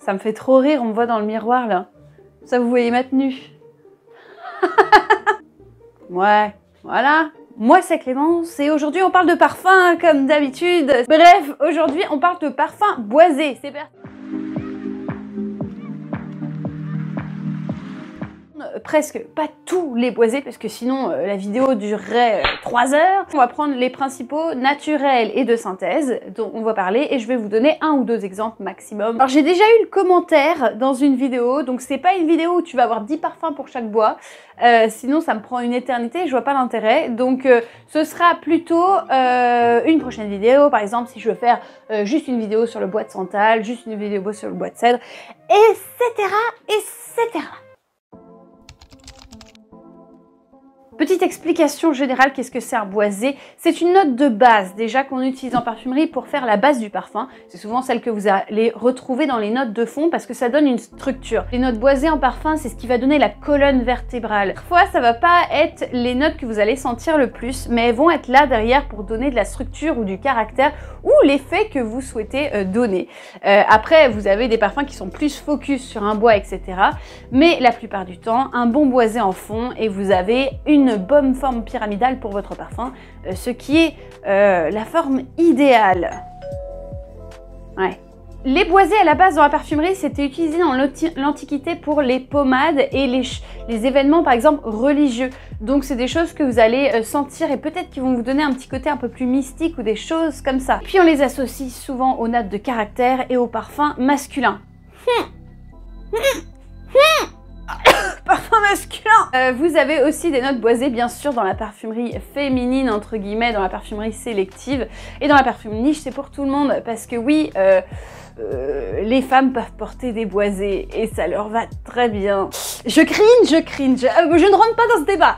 Ça me fait trop rire, on me voit dans le miroir là. Ça, vous voyez ma tenue. ouais, voilà. Moi, c'est Clémence et aujourd'hui, on parle de parfum comme d'habitude. Bref, aujourd'hui, on parle de parfum boisé. C'est parti. Euh, presque pas tous les boisés parce que sinon euh, la vidéo durerait 3 euh, heures. On va prendre les principaux naturels et de synthèse dont on va parler et je vais vous donner un ou deux exemples maximum. Alors j'ai déjà eu le commentaire dans une vidéo, donc c'est pas une vidéo où tu vas avoir 10 parfums pour chaque bois, sinon ça me prend une éternité je vois pas l'intérêt. Donc ce sera plutôt une prochaine vidéo, par exemple si je veux faire juste une vidéo sur le bois de santal, juste une vidéo sur le bois de cèdre, etc. etc. Petite explication générale, qu'est-ce que c'est un boisé C'est une note de base déjà qu'on utilise en parfumerie pour faire la base du parfum. C'est souvent celle que vous allez retrouver dans les notes de fond parce que ça donne une structure. Les notes boisées en parfum, c'est ce qui va donner la colonne vertébrale. Parfois, ça va pas être les notes que vous allez sentir le plus, mais elles vont être là derrière pour donner de la structure ou du caractère ou l'effet que vous souhaitez euh, donner. Euh, après, vous avez des parfums qui sont plus focus sur un bois, etc. Mais la plupart du temps, un bon boisé en fond et vous avez une une bonne forme pyramidale pour votre parfum, euh, ce qui est euh, la forme idéale. Les boisés à la base dans la parfumerie, c'était utilisé dans l'Antiquité pour les pommades et les, les, événements par exemple religieux. Donc c'est des choses que vous allez euh, sentir et peut-être qui vont vous donner un petit côté un peu plus mystique ou des choses comme ça. Puis on les associe souvent aux nattes de caractère et aux parfums masculins. Hum. Hum. Hum. masculin euh, Vous avez aussi des notes boisées, bien sûr, dans la parfumerie féminine, entre guillemets, dans la parfumerie sélective. Et dans la parfumerie niche, c'est pour tout le monde. Parce que oui, euh, euh, les femmes peuvent porter des boisés et ça leur va très bien. Je cringe, je cringe. je ne rentre pas dans ce débat.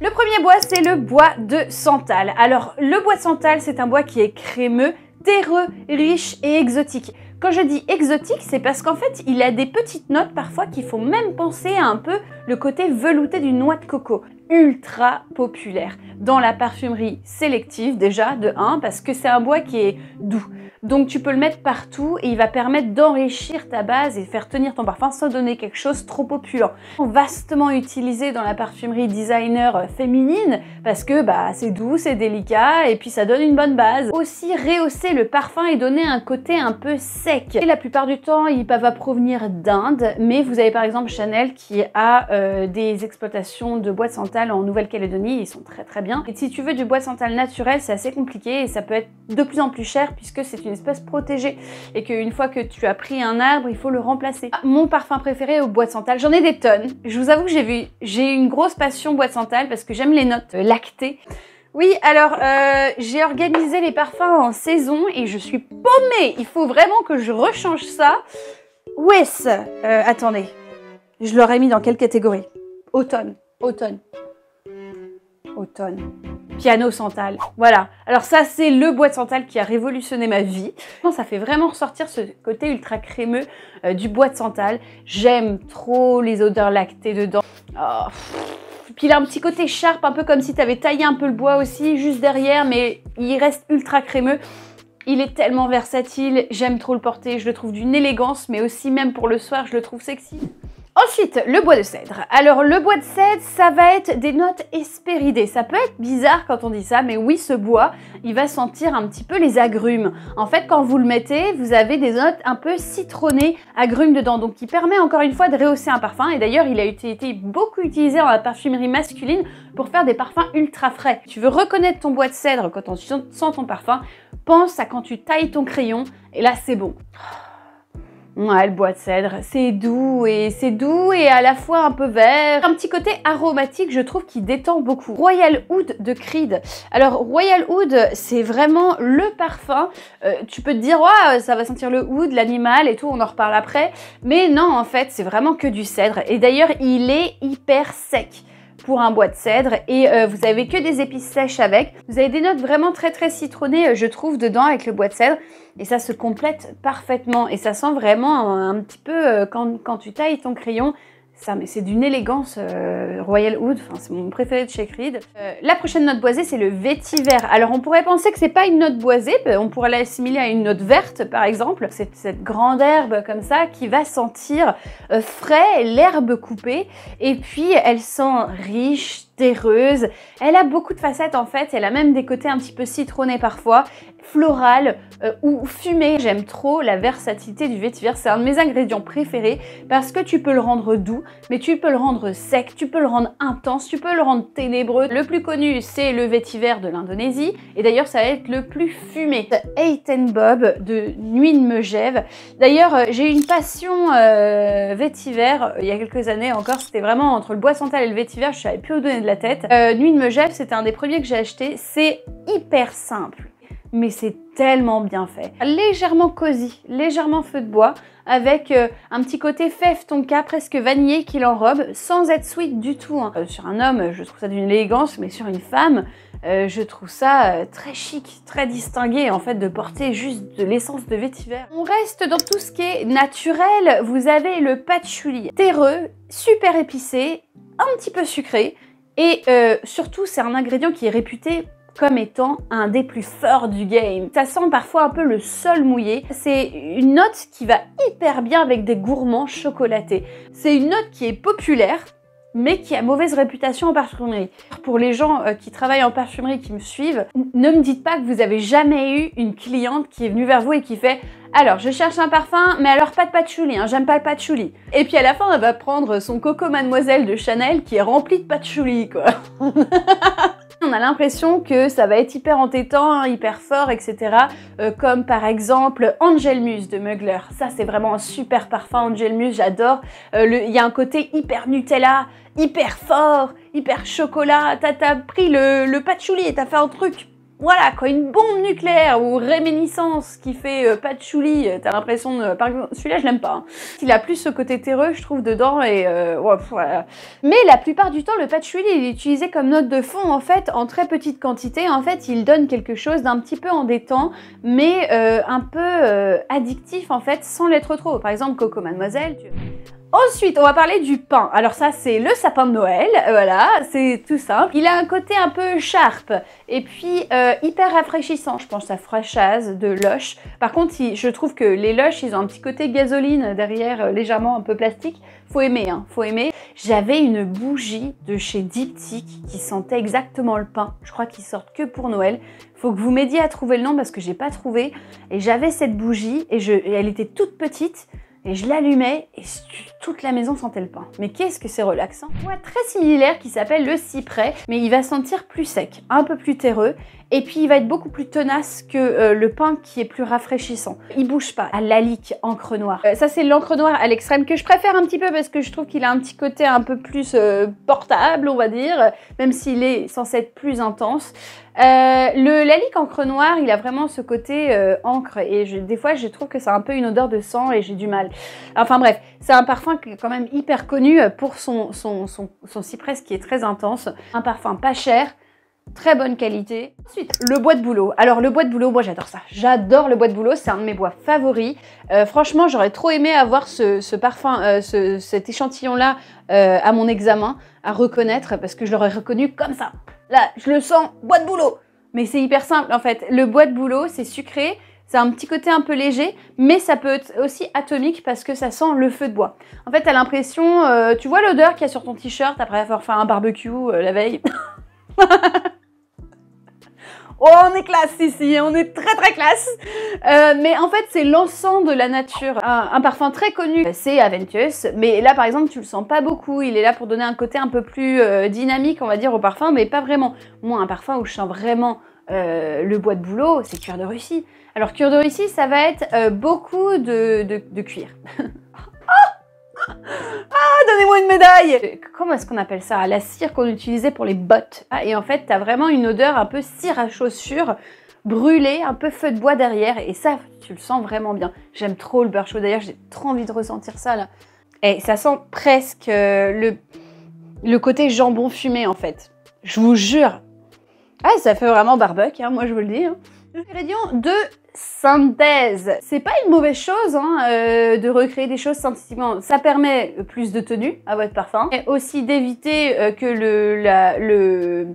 Le premier bois, c'est le bois de santal. Alors, le bois de santal, c'est un bois qui est crémeux, terreux, riche et exotique. Quand je dis exotique, c'est parce qu'en fait, il a des petites notes parfois qui font même penser à un peu le côté velouté d'une noix de coco. Ultra populaire dans la parfumerie sélective déjà de 1 parce que c'est un bois qui est doux. Donc tu peux le mettre partout et il va permettre d'enrichir ta base et faire tenir ton parfum sans donner quelque chose trop opulent. Vastement utilisé dans la parfumerie designer euh, féminine parce que bah, c'est doux, c'est délicat et puis ça donne une bonne base. Aussi rehausser le parfum et donner un côté un peu sec. Et la plupart du temps, il va provenir d'Inde, mais vous avez par exemple Chanel qui a euh, des exploitations de bois de santal en Nouvelle-Calédonie, ils sont très très bien. Et si tu veux du bois de santal naturel, c'est assez compliqué et ça peut être de plus en plus cher puisque c'est une une espèce protégée et qu'une fois que tu as pris un arbre, il faut le remplacer. Ah, mon parfum préféré au bois de santal, j'en ai des tonnes. Je vous avoue que j'ai vu, j'ai une grosse passion bois de santal parce que j'aime les notes euh, lactées. Oui, alors euh, j'ai organisé les parfums en saison et je suis paumée. Il faut vraiment que je rechange ça. Où est euh, Attendez, je l'aurais mis dans quelle catégorie Automne, automne, automne piano santal. Voilà. Alors ça, c'est le bois de santal qui a révolutionné ma vie. Ça fait vraiment ressortir ce côté ultra crémeux euh, du bois de santal. J'aime trop les odeurs lactées dedans. Oh, puis il a un petit côté sharp, un peu comme si tu avais taillé un peu le bois aussi, juste derrière, mais il reste ultra crémeux. Il est tellement versatile, j'aime trop le porter, je le trouve d'une élégance, mais aussi même pour le soir, je le trouve sexy. Ensuite, le bois de cèdre. Alors, le bois de cèdre, ça va être des notes espéridées. Ça peut être bizarre quand on dit ça, mais oui, ce bois, il va sentir un petit peu les agrumes. En fait, quand vous le mettez, vous avez des notes un peu citronnées, agrumes dedans, donc qui permet encore une fois de rehausser un parfum. Et d'ailleurs, il a été beaucoup utilisé dans la parfumerie masculine pour faire des parfums ultra frais. Tu veux reconnaître ton bois de cèdre quand on sent ton parfum, pense à quand tu tailles ton crayon, et là, c'est bon. Ouais, le bois de cèdre, c'est doux et c'est doux et à la fois un peu vert. Un petit côté aromatique, je trouve, qui détend beaucoup. Royal Oud de Creed. Alors, Royal Oud, c'est vraiment le parfum. Euh, tu peux te dire, euh, ça va sentir le hood, l'animal et tout, on en reparle après. Mais non, en fait, c'est vraiment que du cèdre. Et d'ailleurs, il est hyper sec pour un bois de cèdre et euh, vous avez que des épices sèches avec. Vous avez des notes vraiment très très citronnées, euh, je trouve, dedans avec le bois de cèdre et ça se complète parfaitement et ça sent vraiment un, petit peu euh, quand tu tailles ton crayon, mais c'est d'une élégance euh, Royal Hood, enfin, c'est mon préféré de chez Creed. Euh, la prochaine note boisée, c'est le vétiver. Alors on pourrait penser que c'est pas une note boisée, on pourrait l'assimiler à une note verte par exemple. C'est cette grande herbe comme ça qui va sentir euh, frais, l'herbe coupée, et puis elle sent riche, terreuse. Elle a beaucoup de facettes en fait, elle a même des côtés un petit peu citronnés parfois, floral euh, ou fumé. J'aime trop la versatilité du vétiver, c'est un de mes ingrédients préférés parce que tu peux le rendre doux, mais tu peux le rendre sec, tu peux le rendre intense, tu peux le rendre ténébreux. Le plus connu, c'est le vétiver de l'Indonésie et d'ailleurs ça va être le plus fumé. Euh, ten Bob de Nuit de Megève. D'ailleurs, euh, j'ai une passion vétiver il y a quelques années encore, c'était vraiment entre le bois santal et le vétiver, je savais plus où donner de la tête. Nuit euh, de Megève, c'était un des premiers que j'ai acheté. C'est hyper simple, mais c'est tellement bien fait. Légèrement cosy, légèrement feu de bois, avec euh, un petit côté fève tonka presque vanillé qui l'enrobe, sans être sweet du tout. Hein. Euh, sur un homme, je trouve ça d'une élégance, mais sur une femme, je trouve ça très chic, très distingué en fait de porter juste de l'essence de vétiver. On reste dans tout ce qui est naturel, vous avez le patchouli terreux, super épicé, un petit peu sucré, et euh, surtout, c'est un ingrédient qui est réputé comme étant un des plus forts du game. Ça sent parfois un peu le sol mouillé. C'est une note qui va hyper bien avec des gourmands chocolatés. C'est une note qui est populaire, mais qui a mauvaise réputation en parfumerie. Pour les gens euh, qui travaillent en parfumerie qui me suivent, ne me dites pas que vous avez jamais eu une cliente qui est venue vers vous et qui fait alors, je cherche un parfum, mais alors pas de patchouli, hein, j'aime pas le patchouli. Et puis à la fin, elle va prendre son Coco Mademoiselle de Chanel qui est rempli de patchouli, quoi. On a l'impression que ça va être hyper entêtant, hein, hyper fort, etc. Euh, comme par exemple Angel Muse de Mugler. Ça, c'est vraiment un super parfum, Angel Muse, j'adore. Euh, il y a un côté hyper Nutella, hyper fort, hyper chocolat. T'as pris le, le patchouli et t'as fait un truc voilà, quand une bombe nucléaire ou réminiscence qui fait patchouli, euh, pas euh, t'as l'impression de... Par exemple, celui-là, je l'aime pas. Hein. Il a plus ce côté terreux, je trouve, dedans, et... Euh, ouais, Mais la plupart du temps, le patchouli, il est utilisé comme note de fond, en fait, en très petite quantité. En fait, il donne quelque chose d'un petit peu endettant, mais un peu addictif, en fait, sans l'être trop. Par exemple, Coco Mademoiselle, tu... Ensuite, on va parler du pain. Alors ça, c'est le sapin de Noël, euh, voilà, c'est tout simple. Il a un côté un peu sharp et puis euh, hyper rafraîchissant. Je pense à fraîchase de loche. Par contre, je trouve que les loches, ils ont un petit côté gasoline derrière, euh, légèrement un peu plastique. Faut aimer, hein, faut aimer. J'avais une bougie de chez Diptyque qui sentait exactement le pain. Je crois qu'ils sortent que pour Noël. Faut que vous m'aidiez à trouver le nom parce que j'ai pas trouvé. Et j'avais cette bougie et, je, et elle était toute petite et je l'allumais et toute la maison sentait le pain. Mais qu'est-ce que c'est relaxant Bois très similaire qui s'appelle le cyprès, mais il va sentir plus sec, un peu plus terreux et puis il va être beaucoup plus tenace que euh, le pain qui est plus rafraîchissant. Il bouge pas à l'alique encre noire. Euh, ça c'est l'encre noire à l'extrême que je préfère un petit peu parce que je trouve qu'il a un petit côté un peu plus euh, portable on va dire, même s'il est censé être plus intense. Euh, le lalique encre noire, il a vraiment ce côté euh, encre et des fois je trouve que c'est un peu une odeur de sang et j'ai du mal. Enfin bref, c'est un parfum qui est quand même hyper connu euh, pour son, son, cypress qui est très intense. Un parfum pas cher, très bonne qualité. Ensuite, le bois de boulot. Alors le bois de boulot, moi j'adore ça. J'adore le bois de boulot, c'est un de mes bois favoris. franchement, j'aurais trop aimé avoir ce, parfum, cet échantillon-là à mon examen, à reconnaître, parce que je l'aurais reconnu comme ça là, je le sens, bois de boulot. Mais c'est hyper simple en fait. Le bois de boulot, c'est sucré, c'est un petit côté un peu léger, mais ça peut être aussi atomique parce que ça sent le feu de bois. En fait, t'as l'impression, euh, tu vois l'odeur qu'il y a sur ton t-shirt après avoir fait un barbecue euh, la veille. Oh, on est classe ici, hein, on est très très classe euh, Mais en fait, c'est l'encens de la nature. Un, parfum très connu, c'est Aventus, mais là par exemple, tu le sens pas beaucoup. Il est là pour donner un côté un peu plus euh, dynamique, on va dire, au parfum, mais pas vraiment. Moi, un parfum où je sens vraiment euh, le bois de boulot, c'est cuir de Russie. Alors, cuir de Russie, ça va être beaucoup de, de cuir. ah, donnez-moi une médaille Comment est-ce qu'on appelle ça La cire qu'on utilisait pour les bottes. Ah, et en fait, t'as vraiment une odeur un peu cire à chaussures, brûlée, un peu feu de bois derrière. Et ça, tu le sens vraiment bien. J'aime trop le beurre chaud. D'ailleurs, j'ai trop envie de ressentir ça, là. Et ça sent presque euh, le, le côté jambon fumé, en fait. Je vous jure. Ah, ça fait vraiment barbecue, hein, moi, je vous le dis. Hein. Ingrédient de synthèse. C'est pas une mauvaise chose hein, euh, de recréer des choses synthétiquement. Ça permet plus de tenue à votre parfum et aussi d'éviter euh, que le, la, le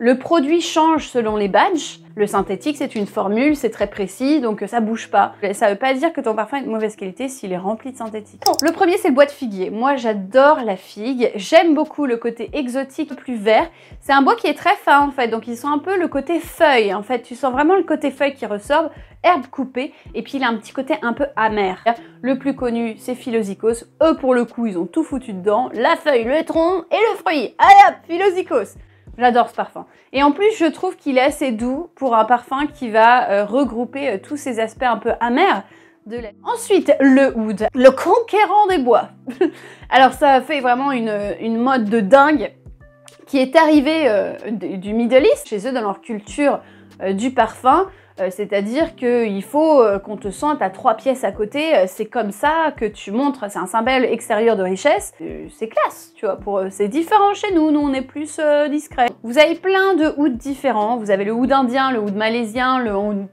le produit change selon les badges. Le synthétique, c'est une formule, c'est très précis, donc ça bouge pas. Ça veut pas dire que ton parfum est de mauvaise qualité s'il est rempli de synthétique. Oh. le premier, c'est le bois de figuier. Moi, j'adore la figue. J'aime beaucoup le côté exotique, plus vert. C'est un bois qui est très fin, en fait, donc il sent un peu le côté feuille, en fait. Tu sens vraiment le côté feuille qui ressort, herbe coupée, et puis il a un petit côté un peu amer. Le plus connu, c'est Philosicos. Eux, pour le coup, ils ont tout foutu dedans. La feuille, le tronc et le fruit. Allez hop, J'adore ce parfum. Et en plus, je trouve qu'il est assez doux pour un parfum qui va euh, regrouper euh, tous ces aspects un peu amers de la... Ensuite, le wood, le conquérant des bois. Alors ça fait vraiment une, mode de dingue qui est arrivée euh, du Middle East, chez eux dans leur culture du parfum. Euh, c'est-à-dire qu'il faut euh, qu'on te sente à trois pièces à côté. Euh, c'est comme ça que tu montres. C'est un symbole extérieur de richesse. C'est classe, tu vois. Pour c'est différent chez nous. Nous, on est plus discret. Vous avez plein de hoods différents. Vous avez le hood indien, le hood malaisien, le hood,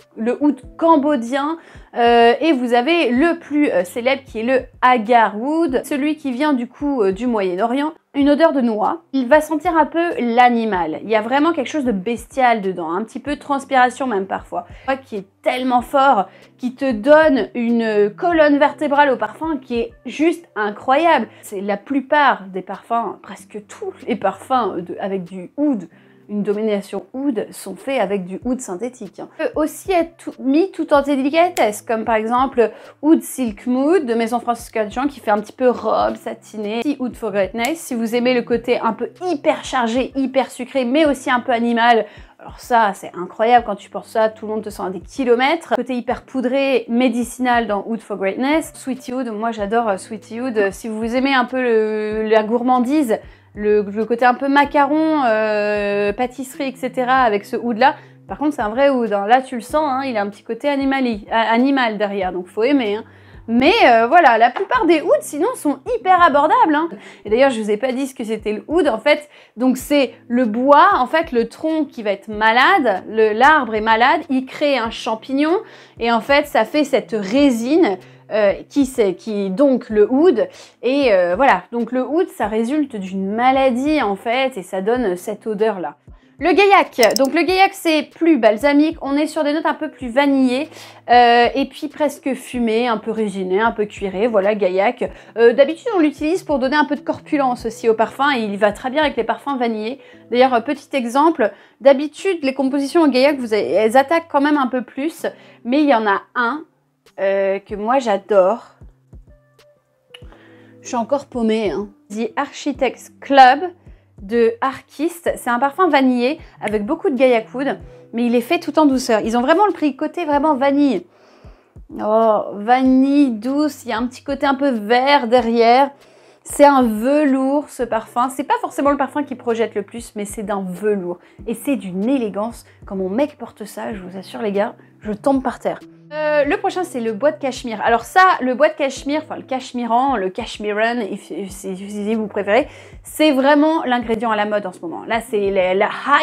cambodien... cambodgien. Euh, et vous avez le plus euh, célèbre qui est le agarwood, celui qui vient du coup euh, du Moyen-Orient une odeur de noix. Il va sentir un peu l'animal. Il y a vraiment quelque chose de bestial dedans, un petit peu de transpiration même parfois, qui est tellement fort, qui te donne une colonne vertébrale au parfum qui est juste incroyable. C'est la plupart des parfums, presque tous les parfums avec du oud une domination oud sont faits avec du oud synthétique. peut aussi être mis tout en délicatesse, comme par exemple oud silk mood de Maison Francisca Jean qui fait un petit peu robe satinée, si oud for greatness. Si vous aimez le côté un peu hyper chargé, hyper sucré, mais aussi un peu animal, alors ça, c'est incroyable, quand tu portes ça, tout le monde te sent à des kilomètres. Côté hyper poudré, médicinal dans oud for Greatness. Sweetie oud, moi j'adore euh, Sweetie oud. Euh, si vous aimez un peu la gourmandise, le, côté un peu macaron, euh, pâtisserie, etc. avec ce oud là. Par contre, c'est un vrai oud. Hein. Là, tu le sens, hein, il a un petit côté animali, animal derrière, donc faut aimer. Hein. Mais euh, voilà, la plupart des hoods sinon sont hyper abordables. Hein. Et d'ailleurs, je ne vous ai pas dit ce que c'était le hood en fait. Donc c'est le bois, en fait le tronc qui va être malade, l'arbre est malade, il crée un champignon et en fait ça fait cette résine. Euh, qui c'est qui donc le oud et euh, voilà donc le oud ça résulte d'une maladie en fait et ça donne cette odeur là. Le gaillac, donc le gaillac c'est plus balsamique, on est sur des notes un peu plus vanillées euh, et puis presque fumées, un peu résinées, un peu cuirées, voilà gaillac. Euh, d'habitude on l'utilise pour donner un peu de corpulence aussi au parfum et il va très bien avec les parfums vanillés. D'ailleurs petit exemple, d'habitude les compositions au gaillac vous, elles attaquent quand même un peu plus mais il y en a un euh, que moi j'adore. Je suis encore paumée. Hein. The Architects Club, de Arkist. C'est un parfum vanillé avec beaucoup de Gaia mais il est fait tout en douceur. Ils ont vraiment le prix côté vraiment vanille. Oh, vanille douce, il y a un petit côté un peu vert derrière. C'est un velours ce parfum. C'est pas forcément le parfum qui projette le plus, mais c'est d'un velours. Et c'est d'une élégance. Quand mon mec porte ça, je vous assure les gars, je tombe par terre. Euh, le prochain, c'est le bois de cachemire. Alors ça, le bois de cachemire, enfin le cachemiran, le cachemiran, si vous préférez, c'est vraiment l'ingrédient à la mode en ce moment. Là, c'est la,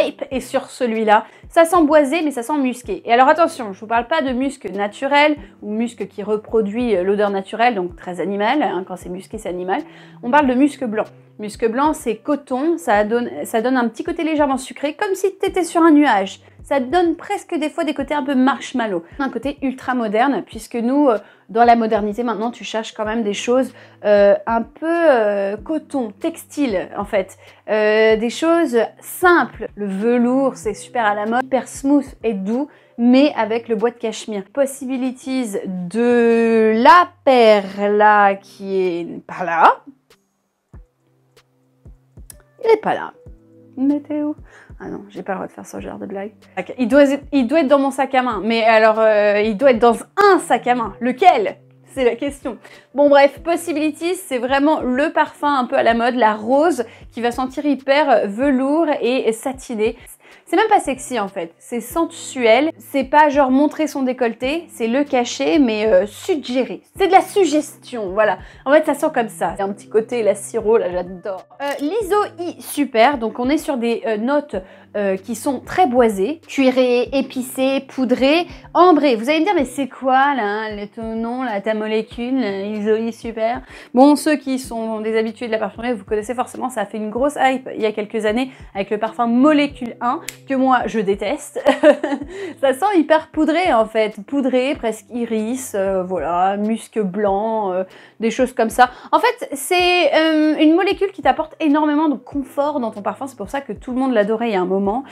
hype et sur celui-là. Ça sent boisé, mais ça sent musqué. Et alors attention, je vous parle pas de musc naturel ou musc qui reproduit euh, l'odeur naturelle, donc très animal. Hein, quand c'est musqué, c'est animal. On parle de musc blanc. Musc blanc, c'est coton, ça donne, ça donne un petit côté légèrement sucré, comme si tu étais sur un nuage. Ça donne presque des fois des côtés un peu marshmallow. Un côté ultra moderne, puisque nous, euh, dans la modernité, maintenant, tu cherches quand même des choses euh, un peu euh, coton, textile, en fait. Euh, des choses simples. Le velours, c'est super à la mode, hyper smooth et doux, mais avec le bois de cachemire. Possibilities de la perla qui est par là. Il n'est pas là. où ah non, j'ai pas le droit de faire ce genre de blague. Il, doit être, dans mon sac à main. Mais alors, euh, il doit être dans un sac à main. Lequel c'est la question. Bon bref, Possibilities, c'est vraiment le parfum un peu à la mode, la rose qui va sentir hyper euh, velours et satiné. C'est même pas sexy en fait, c'est sensuel, c'est pas genre montrer son décolleté, c'est le cacher mais euh, suggérer. C'est de la suggestion, voilà. En fait ça sent comme ça. C'est un petit côté la sirop là, j'adore. Euh, L'ISOI super, donc on est sur des euh, notes qui sont très boisées, cuirées, épicées, poudrées, ambrées. Vous allez me dire mais c'est quoi là, le nom, là, ta molécule, liso super Bon, ceux qui sont des habitués de la parfumerie, vous connaissez forcément, ça a fait une grosse hype il y a quelques années avec le parfum Molécule 1 que moi je déteste. ça sent hyper poudré en fait, poudré, presque iris, euh, voilà, musc blanc, euh, des choses comme ça. En fait, c'est euh, une molécule qui t'apporte énormément de confort dans ton parfum, c'est pour ça que tout le monde l'adorait il y a un moment.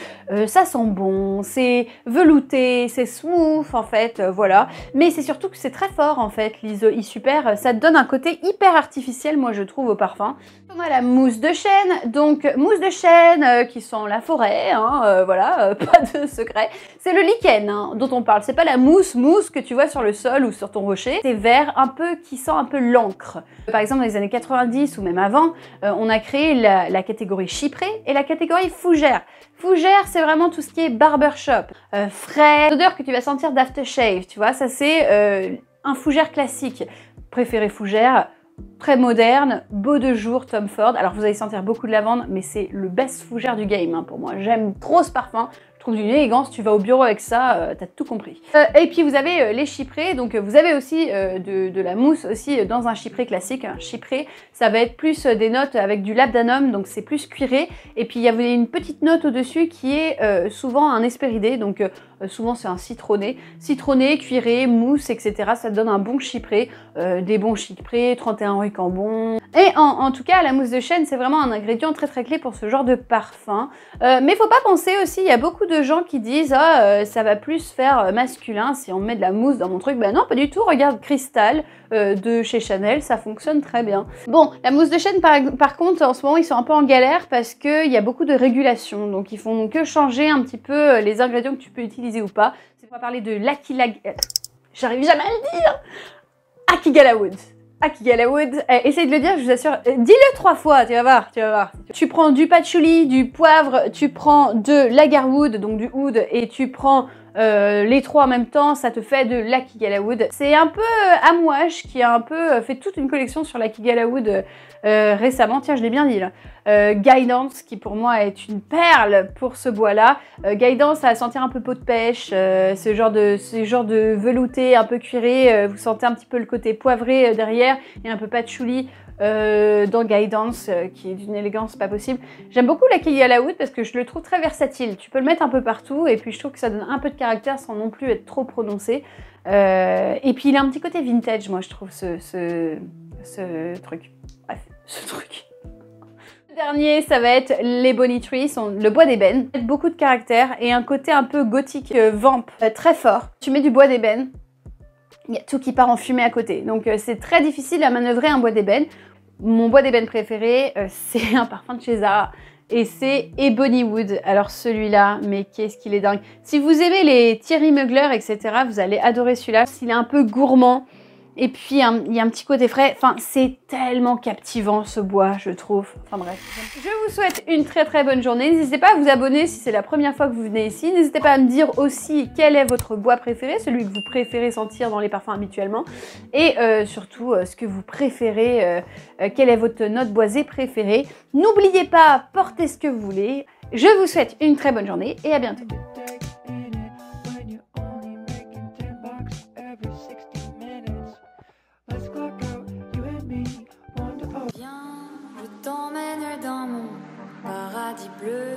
ça sent bon, c'est velouté, c'est smooth en fait, voilà. Mais c'est surtout que c'est très fort en fait, l'ISO super, ça te donne un côté hyper artificiel, moi je trouve, au parfum. On a la mousse de chêne, donc mousse de chêne qui sent la forêt, hein, euh, voilà, euh, pas de secret. C'est le lichen hein, dont on parle. C'est pas la mousse mousse que tu vois sur le sol ou sur ton rocher. C'est vert un peu qui sent un peu l'encre. Par exemple, dans les années 90 ou même avant, euh, on a créé la, la, catégorie chyprée et la catégorie fougère. Fougère, c'est vraiment tout ce qui est barbershop, frais, l'odeur que tu vas sentir d'aftershave, tu vois, ça c'est un fougère classique. Préféré fougère, très moderne, beau de jour, Tom Ford. Alors vous allez sentir beaucoup de lavande, mais c'est le best fougère du game hein, pour moi. J'aime trop ce parfum. Je trouve d'une élégance, tu vas au bureau avec ça, euh, t'as tout compris. Euh, et puis vous avez euh, les chyprés, donc vous avez aussi de, la mousse aussi dans un chypré classique. Un chypré, ça va être plus des notes avec du labdanum, donc c'est plus cuiré. Et puis il y a une petite note au-dessus qui est souvent un espéridé, donc euh, souvent, c'est un citronné. Citronné, cuiré, mousse, etc. Ça donne un bon chypré, euh, des bons chyprés, 31 rue Et en, tout cas, la mousse de chêne, c'est vraiment un ingrédient très très clé pour ce genre de parfum. Euh, mais faut pas penser aussi, il y a beaucoup de gens qui disent ah, euh, ça va plus faire masculin si on met de la mousse dans mon truc. Ben non, pas du tout. Regarde Cristal de chez Chanel, ça fonctionne très bien. Bon, la mousse de chêne, par, contre, en ce moment, ils sont un peu en galère parce qu'il y a beaucoup de régulations. Donc, ils font que changer un petit peu les ingrédients que tu peux utiliser ou pas. c'est pour parler de l'Akilag... Euh, j'arrive jamais à le dire Akigala Wood Akigala essaye de le dire, je vous assure. Euh, dis-le trois fois, tu vas voir, tu vas voir. Tu prends du patchouli, du poivre, tu prends de l'agarwood, donc du oud, et tu prends euh, les trois en même temps, ça te fait de la C'est un peu euh, qui a un peu euh, fait toute une collection sur la Kigalawood euh, récemment. Tiens, je l'ai bien dit là. Guidance, qui pour moi est une perle pour ce bois-là. Guidance, ça sentir un peu peau de pêche, ce, genre de, ce genre de velouté un peu cuiré. vous sentez un petit peu le côté poivré derrière et un peu patchouli. Euh, dans Guidance, euh, qui est d'une élégance pas possible. J'aime beaucoup la Kelly Alaoud parce que je le trouve très versatile. Tu peux le mettre un peu partout et puis je trouve que ça donne un peu de caractère sans non plus être trop prononcé. Euh, et puis il a un petit côté vintage, moi je trouve, ce, truc. Bref, ce truc. Le dernier, ça va être les Bonitries, le bois d'ébène. Beaucoup de caractère et un côté un peu gothique vamp, très fort. Tu mets du bois d'ébène, il y a tout qui part en fumée à côté. Donc c'est très difficile à manœuvrer un bois d'ébène. Mon bois d'ébène préféré, euh, c'est un parfum de chez Zara. Et c'est Ebony Wood. Alors celui-là, mais qu'est-ce qu'il est dingue. Si vous aimez les Thierry Mugler, etc., vous allez adorer celui-là. S'il est un peu gourmand, et puis, il y a un petit côté frais. Enfin, c'est tellement captivant ce bois, je trouve. Enfin bref. Je vous souhaite une très très bonne journée. N'hésitez pas à vous abonner si c'est la première fois que vous venez ici. N'hésitez pas à me dire aussi quel est votre bois préféré, celui que vous préférez sentir dans les parfums habituellement. Et euh, surtout, euh, ce que vous préférez, euh, quelle est votre note boisée préférée. N'oubliez pas, portez ce que vous voulez. Je vous souhaite une très bonne journée et à bientôt. bleu.